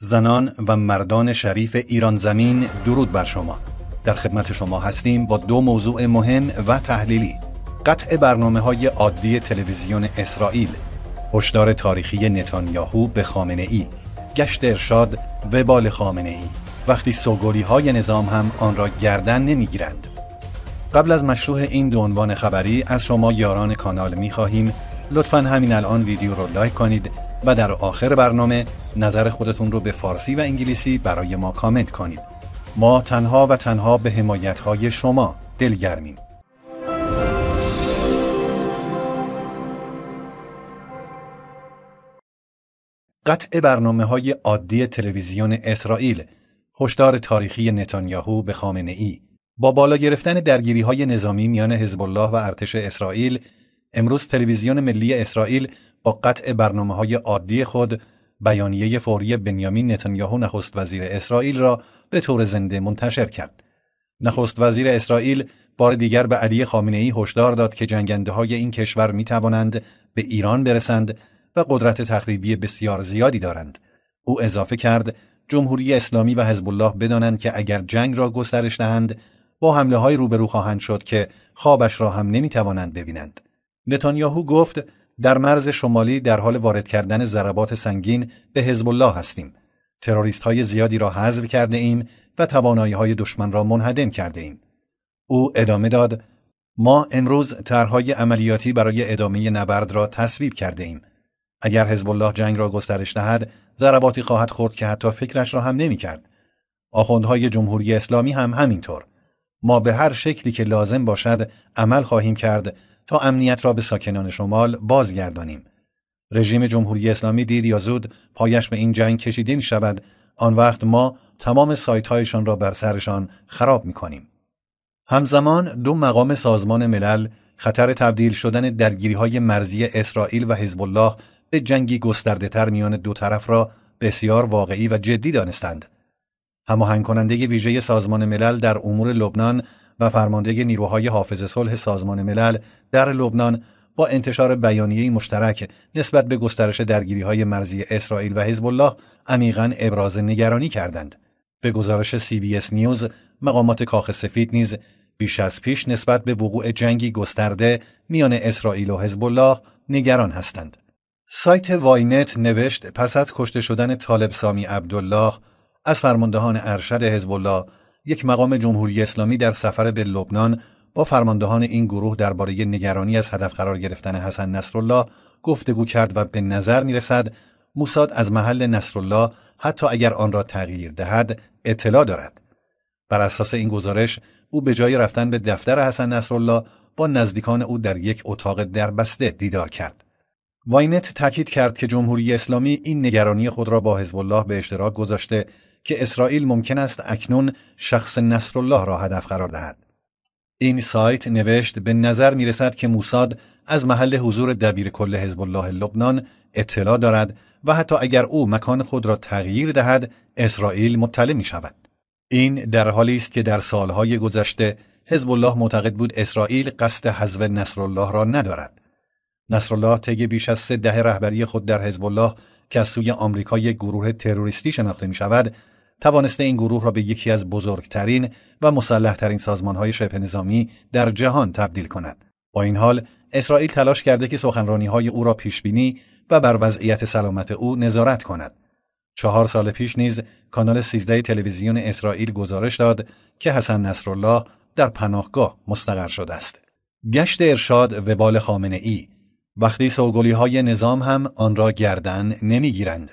زنان و مردان شریف ایران زمین درود بر شما در خدمت شما هستیم با دو موضوع مهم و تحلیلی قطع برنامه های عادی تلویزیون اسرائیل هشدار تاریخی نتانیاهو به خامنه ای گشت ارشاد بال خامنه ای وقتی سوگوری های نظام هم آن را گردن نمیگیرند قبل از مشروع این دو عنوان خبری از شما یاران کانال می خواهیم لطفا همین الان ویدیو رو لایک کنید و در آخر برنامه نظر خودتون رو به فارسی و انگلیسی برای ما کامنت کنید. ما تنها و تنها به حمایت شما دلگرمیم. قطع برنامه های عادی تلویزیون اسرائیل هشدار تاریخی نتانیاهو به خامنه ای با بالا گرفتن درگیری های نظامی میان حزب الله و ارتش اسرائیل امروز تلویزیون ملی اسرائیل با قطع برنامه های عادی خود بیانیه فوری بنیامین نتانیاهو نخست وزیر اسرائیل را به طور زنده منتشر کرد. نخست وزیر اسرائیل بار دیگر به علی خامنه ای هشدار داد که جنگنده های این کشور می توانند به ایران برسند و قدرت تخریبی بسیار زیادی دارند. او اضافه کرد جمهوری اسلامی و حزب الله بدانند که اگر جنگ را گسترش دهند با حمله های روبرو خواهند شد که خوابش را هم نمی توانند ببینند. نتانیاهو گفت در مرز شمالی در حال وارد کردن ضربات سنگین به حزب الله هستیم. تروریست های زیادی را حذف کرده ایم و توانایی های دشمن را منهدم کرده ایم. او ادامه داد ما امروز طرحهای عملیاتی برای ادامه نبرد را تصویب کرده ایم. اگر حزب الله جنگ را گسترش دهد، ضرباتی خواهد خورد که حتی فکرش را هم نمی کرد. آخوندهای جمهوری اسلامی هم همینطور. ما به هر شکلی که لازم باشد عمل خواهیم کرد تا امنیت را به ساکنان شمال بازگردانیم رژیم جمهوری اسلامی دیر یا زود پایش به این جنگ کشیده می شود آن وقت ما تمام سایت هایشان را بر سرشان خراب می کنیم. همزمان دو مقام سازمان ملل خطر تبدیل شدن درگیری های مرزی اسرائیل و حزب الله به جنگی گسترده تر میان دو طرف را بسیار واقعی و جدی دانستند. هماهنگ کننده ویژه سازمان ملل در امور لبنان و فرمانده نیروهای حافظ صلح سازمان ملل در لبنان با انتشار بیانیه مشترک نسبت به گسترش درگیری های مرزی اسرائیل و حزب الله عمیقا ابراز نگرانی کردند. به گزارش CBS نیوز، مقامات کاخ سفید نیز بیش از پیش نسبت به وقوع جنگی گسترده میان اسرائیل و حزب الله نگران هستند. سایت واینت نوشت پس از کشته شدن طالب سامی عبدالله از فرماندهان ارشد حزب الله یک مقام جمهوری اسلامی در سفر به لبنان با فرماندهان این گروه درباره نگرانی از هدف قرار گرفتن حسن نصرالله گفتگو کرد و به نظر می رسد موساد از محل نصرالله حتی اگر آن را تغییر دهد اطلاع دارد بر اساس این گزارش او به جای رفتن به دفتر حسن نصرالله با نزدیکان او در یک اتاق دربسته دیدار کرد واینت تاکید کرد که جمهوری اسلامی این نگرانی خود را با حزب الله به اشتراک گذاشته که اسرائیل ممکن است اکنون شخص نصرالله را هدف قرار دهد. این سایت نوشت به نظر می رسد که موساد از محل حضور دبیر کل حزب الله لبنان اطلاع دارد و حتی اگر او مکان خود را تغییر دهد اسرائیل مطلع می شود. این در حالی است که در سالهای گذشته حزب الله معتقد بود اسرائیل قصد حذف نصرالله را ندارد. نصرالله طی بیش از سه دهه رهبری خود در حزب الله که از سوی آمریکا یک گروه تروریستی شناخته می شود توانسته این گروه را به یکی از بزرگترین و مسلحترین های شبه نظامی در جهان تبدیل کند. با این حال اسرائیل تلاش کرده که سخنرانی های او را پیش بینی و بر وضعیت سلامت او نظارت کند. چهار سال پیش نیز کانال 13 تلویزیون اسرائیل گزارش داد که حسن نصرالله در پناهگاه مستقر شده است. گشت ارشاد وبال خامنه ای وقتی سوگلی های نظام هم آن را گردن نمیگیرند.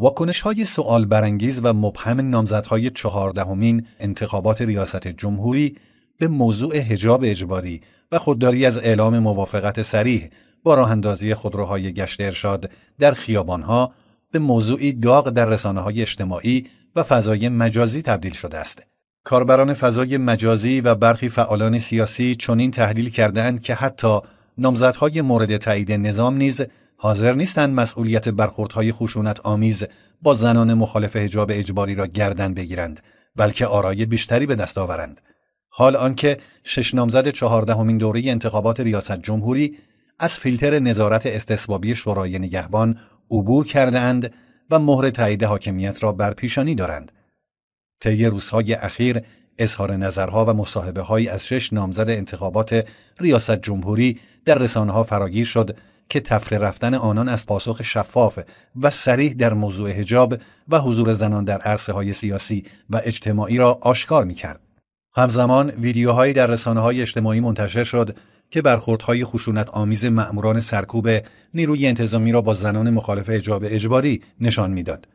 واکنش های سوال برانگیز و مبهم نامزدهای چهاردهمین انتخابات ریاست جمهوری به موضوع حجاب اجباری و خودداری از اعلام موافقت سریح با راه اندازی خودروهای گشت ارشاد در خیابانها به موضوعی داغ در رسانه های اجتماعی و فضای مجازی تبدیل شده است. کاربران فضای مجازی و برخی فعالان سیاسی چنین تحلیل کردهاند که حتی نامزدهای مورد تایید نظام نیز حاضر نیستند مسئولیت برخوردهای خشونت آمیز با زنان مخالف حجاب اجباری را گردن بگیرند بلکه آرای بیشتری به دست آورند حال آنکه شش نامزد چهاردهمین دوره انتخابات ریاست جمهوری از فیلتر نظارت استثبابی شورای نگهبان عبور اند و مهر تایید حاکمیت را بر پیشانی دارند طی روزهای اخیر اظهار نظرها و مصاحبه از شش نامزد انتخابات ریاست جمهوری در رسانه‌ها فراگیر شد که تفره رفتن آنان از پاسخ شفاف و سریح در موضوع هجاب و حضور زنان در عرصه های سیاسی و اجتماعی را آشکار می کرد. همزمان ویدیوهایی در رسانه های اجتماعی منتشر شد که برخوردهای خشونت آمیز مأموران سرکوب نیروی انتظامی را با زنان مخالف هجاب اجباری نشان میداد.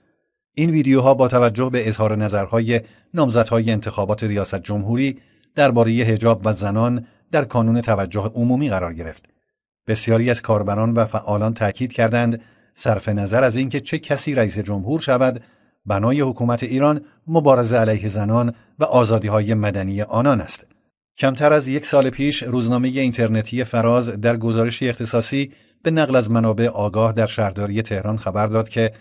این ویدیوها با توجه به اظهار نظرهای نامزدهای انتخابات ریاست جمهوری درباره حجاب و زنان در کانون توجه عمومی قرار گرفت بسیاری از کاربران و فعالان تاکید کردند صرف نظر از اینکه چه کسی رئیس جمهور شود بنای حکومت ایران مبارزه علیه زنان و آزادی های مدنی آنان است کمتر از یک سال پیش روزنامه اینترنتی فراز در گزارش اختصاصی به نقل از منابع آگاه در شهرداری تهران خبر داد که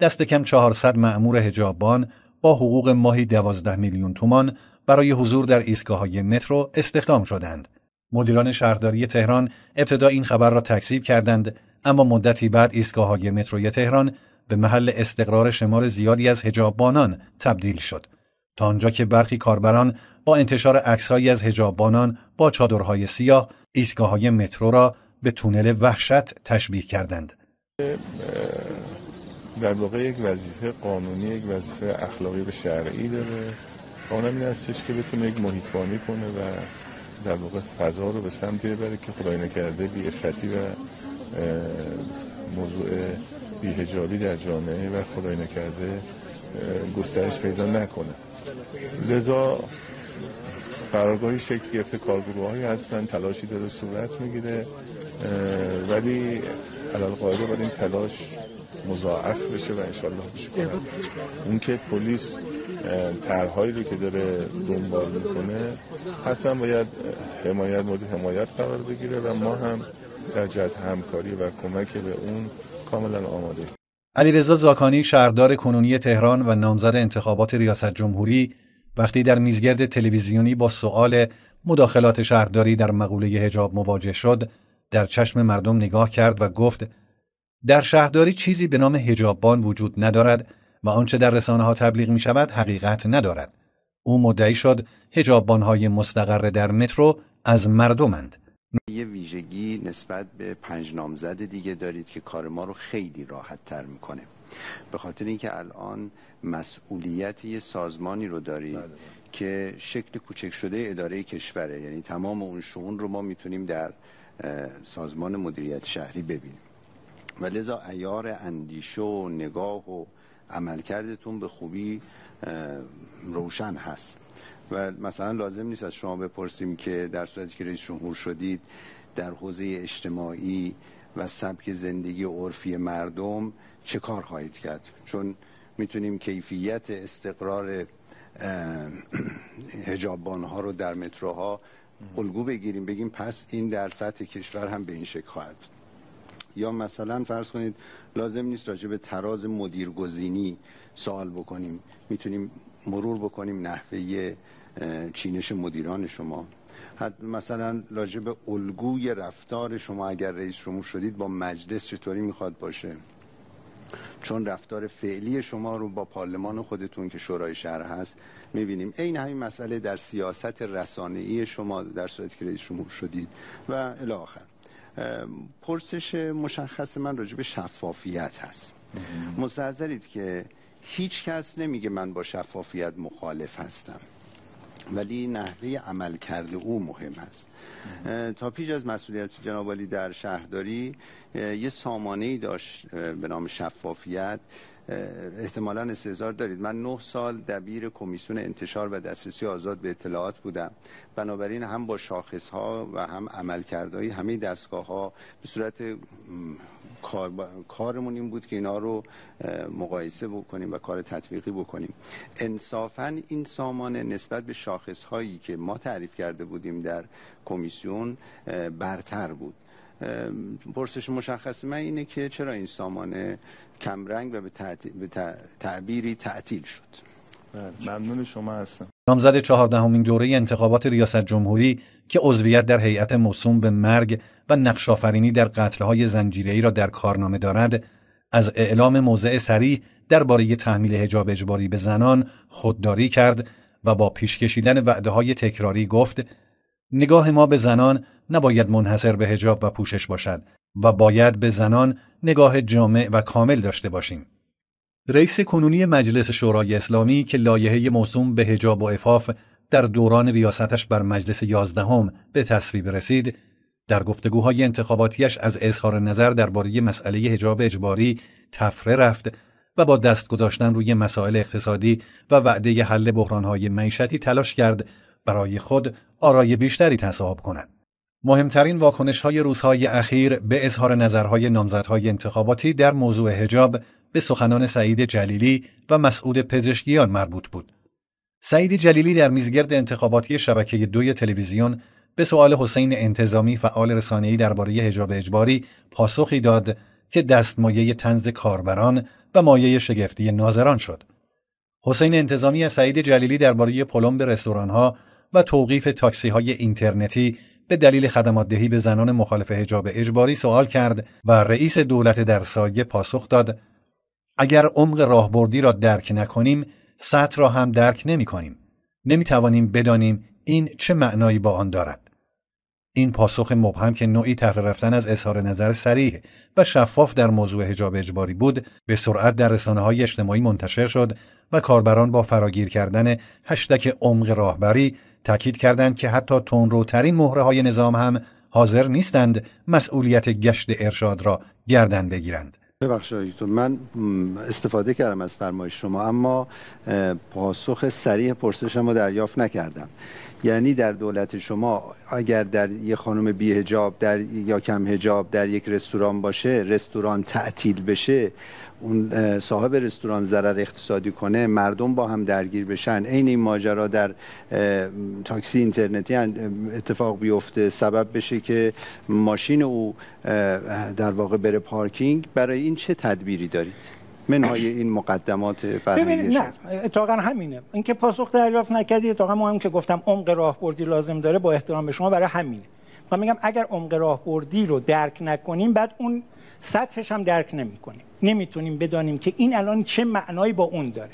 دست کم 400 مأمور هجاببان با حقوق ماهی 12 میلیون تومان برای حضور در ایستگاه‌های مترو استخدام شدند. مدیران شهرداری تهران ابتدا این خبر را تکذیب کردند اما مدتی بعد ایستگاه‌های متروی تهران به محل استقرار شمار زیادی از هجاببانان تبدیل شد تا آنجا که برخی کاربران با انتشار عکسهایی از هجابانان با چادرهای سیاه ایستگاه‌های مترو را به تونل وحشت تشبیه کردند در واقع یک وظیفه قانونی یک وظیفه اخلاقی و شرعی داره اونم این که بتونه یک محیط کنه و در واقع فضا رو به سمتی ببره که خدای نکرده بی افتی و موضوع بیهجابی در جامعه و خدای نکرده گسترش پیدا نکنه لذا قرارگاهی شکل گرفته کارگروه هایی هستن تلاشی داره صورت میگیره ولی علال قاعده این تلاش مضاعف بشه و انشالله بشه اون که پلیس ترهایی رو که داره دنبال میکنه حتما باید حمایت مورد حمایت قرار بگیره و ما هم در جهت همکاری و کمک به اون کاملا آماده علیرضا زاکانی شهردار کنونی تهران و نامزد انتخابات ریاست جمهوری وقتی در میزگرد تلویزیونی با سؤال مداخلات شهرداری در مقوله هجاب مواجه شد در چشم مردم نگاه کرد و گفت در شهرداری چیزی به نام هجاببان وجود ندارد و آنچه در رسانه ها تبلیغ می شود حقیقت ندارد. او مدعی شد هجاببان های مستقر در مترو از مردمند. یه ویژگی نسبت به پنج نامزد دیگه دارید که کار ما رو خیلی راحت تر میکنه به خاطر اینکه الان مسئولیت یه سازمانی رو دارید بله، بله. که شکل کوچک شده اداره کشوره یعنی تمام اون شون رو ما میتونیم در سازمان مدیریت شهری ببینیم و لذا ایار اندیشه و نگاه و عملکردتون به خوبی روشن هست و مثلا لازم نیست از شما بپرسیم که در صورتی که رئیس جمهور شدید در حوزه اجتماعی و سبک زندگی عرفی مردم چه کار خواهید کرد چون میتونیم کیفیت استقرار هجابان ها رو در متروها الگو بگیریم بگیم پس این در سطح کشور هم به این شکل خواهد بود یا مثلا فرض کنید لازم نیست راجع به تراز مدیرگزینی سوال بکنیم میتونیم مرور بکنیم نحوه چینش مدیران شما حد مثلا لاجب به الگوی رفتار شما اگر رئیس شما شدید با مجلس چطوری میخواد باشه چون رفتار فعلی شما رو با پارلمان خودتون که شورای شهر هست میبینیم این همین مسئله در سیاست رسانه‌ای شما در صورت که رئیس شدید و الی پرسش مشخص من راجع به شفافیت هست مستحضرید که هیچ کس نمیگه من با شفافیت مخالف هستم ولی نحوه عمل کرده او مهم هست تا پیش از مسئولیت جناب در شهرداری یه سامانه ای داشت به نام شفافیت احتمالا استعزار دارید من نه سال دبیر کمیسیون انتشار و دسترسی آزاد به اطلاعات بودم بنابراین هم با شاخص ها و هم عملکردهای همه دستگاه ها به صورت کار کارمون این بود که اینا رو مقایسه بکنیم و کار تطبیقی بکنیم انصافا این سامانه نسبت به شاخص هایی که ما تعریف کرده بودیم در کمیسیون برتر بود پرسش مشخص من اینه که چرا این سامانه کمرنگ و به, تعبیری تعطیل شد بله، ممنون شما هستم نامزد چهاردهمین دوره انتخابات ریاست جمهوری که عضویت در هیئت موسوم به مرگ و نقشافرینی در قتلهای زنجیره‌ای را در کارنامه دارد از اعلام موضع سریع درباره تحمیل حجاب اجباری به زنان خودداری کرد و با پیش کشیدن وعده های تکراری گفت نگاه ما به زنان نباید منحصر به هجاب و پوشش باشد و باید به زنان نگاه جامع و کامل داشته باشیم. رئیس کنونی مجلس شورای اسلامی که لایحه موسوم به حجاب و افاف در دوران ریاستش بر مجلس یازدهم به تصویب رسید، در گفتگوهای انتخاباتیش از اظهار نظر درباره مسئله هجاب اجباری تفره رفت و با دست گذاشتن روی مسائل اقتصادی و وعده حل بحرانهای معیشتی تلاش کرد برای خود آرای بیشتری تصاحب کند. مهمترین واکنش های روزهای اخیر به اظهار نظرهای نامزدهای انتخاباتی در موضوع هجاب به سخنان سعید جلیلی و مسعود پزشکیان مربوط بود. سعید جلیلی در میزگرد انتخاباتی شبکه دوی تلویزیون به سوال حسین انتظامی فعال رسانه‌ای درباره حجاب اجباری پاسخی داد که دستمایه تنز کاربران و مایه شگفتی ناظران شد. حسین انتظامی از سعید جلیلی درباره پلمب ها و توقیف های اینترنتی به دلیل خدمات دهی به زنان مخالف حجاب اجباری سوال کرد و رئیس دولت در سایه پاسخ داد اگر عمق راهبردی را درک نکنیم سطح را هم درک نمی کنیم نمی توانیم بدانیم این چه معنایی با آن دارد این پاسخ مبهم که نوعی تحریف رفتن از اظهار نظر سریح و شفاف در موضوع حجاب اجباری بود به سرعت در رسانه های اجتماعی منتشر شد و کاربران با فراگیر کردن هشتک عمق راهبری تاکید کردند که حتی تندروترین مهره های نظام هم حاضر نیستند مسئولیت گشت ارشاد را گردن بگیرند ببخشید من استفاده کردم از فرمایش شما اما پاسخ سریع پرسشم رو دریافت نکردم یعنی در دولت شما اگر در یک خانم بی در یا کم هجاب در یک رستوران باشه رستوران تعطیل بشه اون صاحب رستوران ضرر اقتصادی کنه مردم با هم درگیر بشن عین این ماجرا در تاکسی اینترنتی اتفاق بیفته سبب بشه که ماشین او در واقع بره پارکینگ برای این چه تدبیری دارید منهای این مقدمات فرهنگی نه اتفاقا همینه اینکه پاسخ دریافت نکردی اتفاقا ما هم که گفتم عمق راهبردی لازم داره با احترام به شما برای همینه من میگم اگر عمق راهبردی رو درک نکنیم بعد اون سطحش هم درک نمیکنیم نمیتونیم بدانیم که این الان چه معنایی با اون داره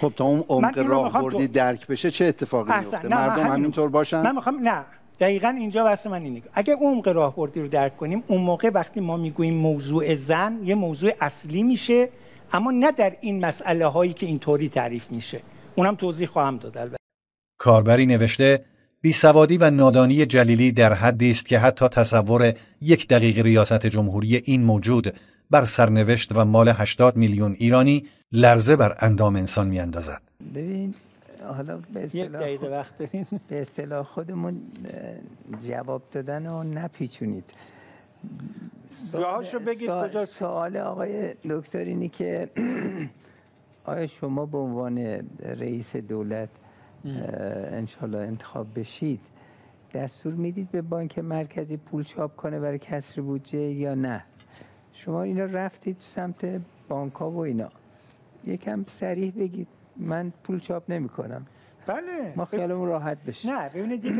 خب تا اون عمق راه درک بشه چه اتفاقی میفته مردم همینطور باشن من نه دقیقا اینجا واسه من اینه اگه عمق راهبردی رو درک کنیم اون موقع وقتی ما میگوییم موضوع زن یه موضوع اصلی میشه اما نه در این مسئله هایی که اینطوری تعریف میشه اونم توضیح خواهم داد البته کاربری نوشته بیسوادی و نادانی جلیلی در حدی است که حتی تصور یک دقیقه ریاست جمهوری این موجود بر سرنوشت و مال 80 میلیون ایرانی لرزه بر اندام انسان می اندازد. ببین حالا به اصطلاح وقت دارین به اصطلاح خودمون جواب دادن و نپیچونید جاهاشو بگید کجا سوال آقای دکتر اینی که آیا شما به عنوان رئیس دولت انشالله انتخاب بشید دستور میدید به بانک مرکزی پول چاپ کنه برای کسر بودجه یا نه شما اینا رفتید سمت بانک ها و اینا یکم سریح بگید من پول چاپ نمی کنم بله ما خیالمون راحت بشه نه ببینید یکی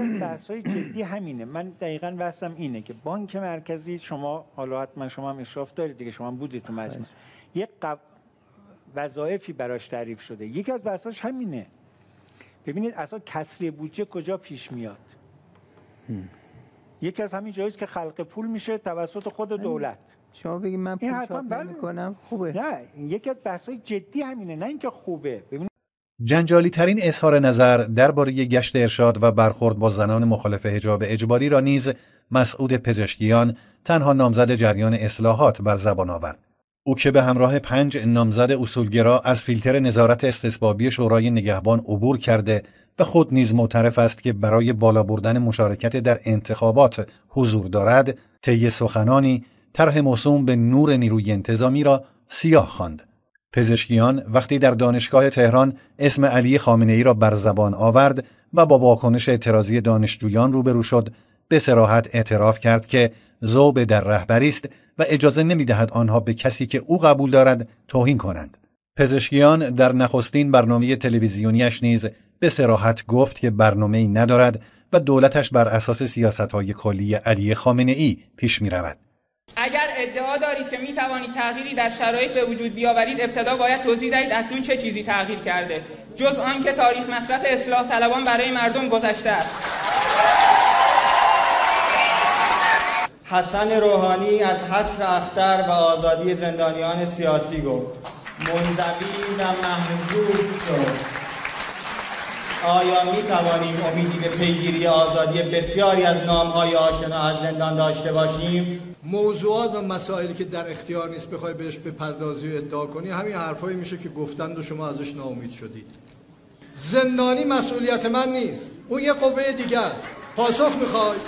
های جدی همینه من دقیقا بحثم اینه که بانک مرکزی شما حالا حتما شما هم اشراف دارید دیگه شما بودید تو مجلس بله. یک قب... وظایفی براش تعریف شده یکی از بحثاش همینه ببینید اصلا کسری بودجه کجا پیش میاد یکی از همین جاییست که خلق پول میشه توسط خود بله. دولت شما بگید من پول چاپ بله. نمیکنم خوبه نه یکی از های جدی همینه نه اینکه خوبه ببینید جنجالی ترین اظهار نظر درباره گشت ارشاد و برخورد با زنان مخالف حجاب اجباری را نیز مسعود پزشکیان تنها نامزد جریان اصلاحات بر زبان آورد. او که به همراه پنج نامزد اصولگرا از فیلتر نظارت استثبابی شورای نگهبان عبور کرده و خود نیز معترف است که برای بالا بردن مشارکت در انتخابات حضور دارد طی سخنانی طرح موسوم به نور نیروی انتظامی را سیاه خواند پزشکیان وقتی در دانشگاه تهران اسم علی خامنه ای را بر زبان آورد و با واکنش اعتراضی دانشجویان روبرو شد به سراحت اعتراف کرد که زوب در رهبری است و اجازه نمیدهد آنها به کسی که او قبول دارد توهین کنند پزشکیان در نخستین برنامه تلویزیونیش نیز به سراحت گفت که برنامه ای ندارد و دولتش بر اساس سیاست های کلی علی خامنه ای پیش می رود. اگر ادعا دارید که می توانید تغییری در شرایط به وجود بیاورید ابتدا باید توضیح دهید اکنون چه چیزی تغییر کرده جز آنکه تاریخ مصرف اصلاح طلبان برای مردم گذشته است حسن روحانی از حسر اختر و آزادی زندانیان سیاسی گفت مندبی و محضور شد آیا می توانیم امیدی به پیگیری آزادی بسیاری از نام های آشنا از زندان داشته باشیم؟ موضوعات و مسائلی که در اختیار نیست بخوای بهش بپردازی و ادعا کنی همین حرفایی میشه که گفتند و شما ازش ناامید شدید زندانی مسئولیت من نیست او یه قوه دیگه است پاسخ میخوای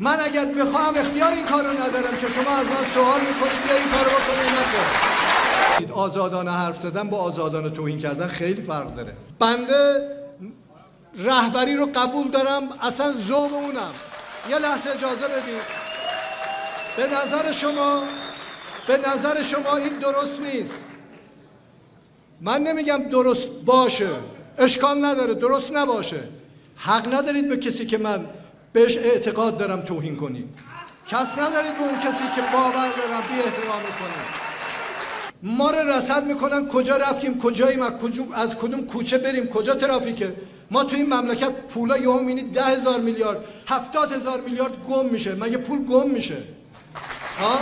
من اگر بخواهم اختیار این کارو ندارم که شما از من سوال میکنید یا این کارو بکنید آزادانه حرف زدن با آزادانه توهین کردن خیلی فرق داره بنده رهبری رو قبول دارم اصلا ذوق اونم یه لحظه اجازه بدید به نظر شما به نظر شما این درست نیست من نمیگم درست باشه اشکال نداره درست نباشه حق ندارید به کسی که من بهش اعتقاد دارم توهین کنی کس ندارید به اون کسی که باور دارم بی احترام کنید ما رو رسد میکنن کجا رفتیم کجاییم از کدوم از کدوم کوچه بریم کجا ترافیکه ما تو این مملکت پولا یهو مینی ده هزار میلیارد هفتاد هزار میلیارد گم میشه مگه پول گم میشه ها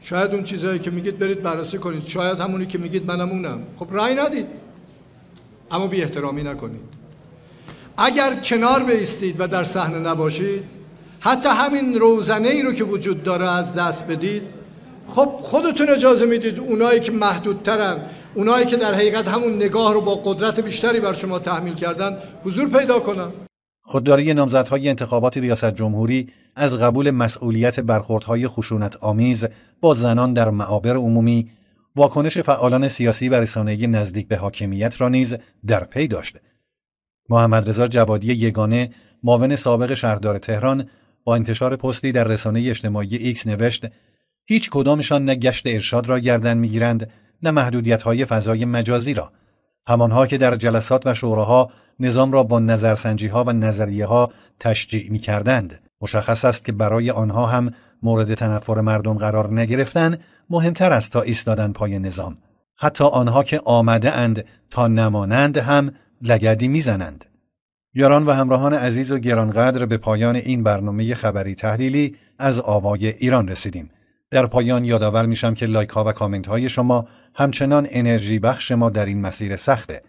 شاید اون چیزهایی که میگید برید بررسی کنید شاید همونی که میگید منم اونم خب رأی ندید اما بی احترامی نکنید اگر کنار بیستید و در صحنه نباشید حتی همین روزنه ای رو که وجود داره از دست بدید خب خودتون اجازه میدید اونایی که محدودترن اونایی که در حقیقت همون نگاه رو با قدرت بیشتری بر شما تحمیل کردن حضور پیدا کنن خودداری نامزدهای انتخابات ریاست جمهوری از قبول مسئولیت برخوردهای خشونت آمیز با زنان در معابر عمومی واکنش فعالان سیاسی و رسانه‌ای نزدیک به حاکمیت را نیز در پی داشت محمد رضا جوادی یگانه معاون سابق شهردار تهران با انتشار پستی در رسانه اجتماعی ایکس نوشت هیچ کدامشان نه گشت ارشاد را گردن میگیرند نه محدودیت های فضای مجازی را همانها که در جلسات و شوراها نظام را با ها و نظریه ها تشجیع می کردند. مشخص است که برای آنها هم مورد تنفر مردم قرار نگرفتن مهمتر است تا ایستادن پای نظام. حتی آنها که آمده اند تا نمانند هم لگدی میزنند. یاران و همراهان عزیز و گرانقدر به پایان این برنامه خبری تحلیلی از آوای ایران رسیدیم. در پایان یادآور میشم که لایک ها و کامنت های شما همچنان انرژی بخش ما در این مسیر سخته.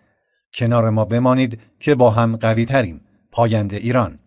کنار ما بمانید که با هم قوی تریم. پاینده ایران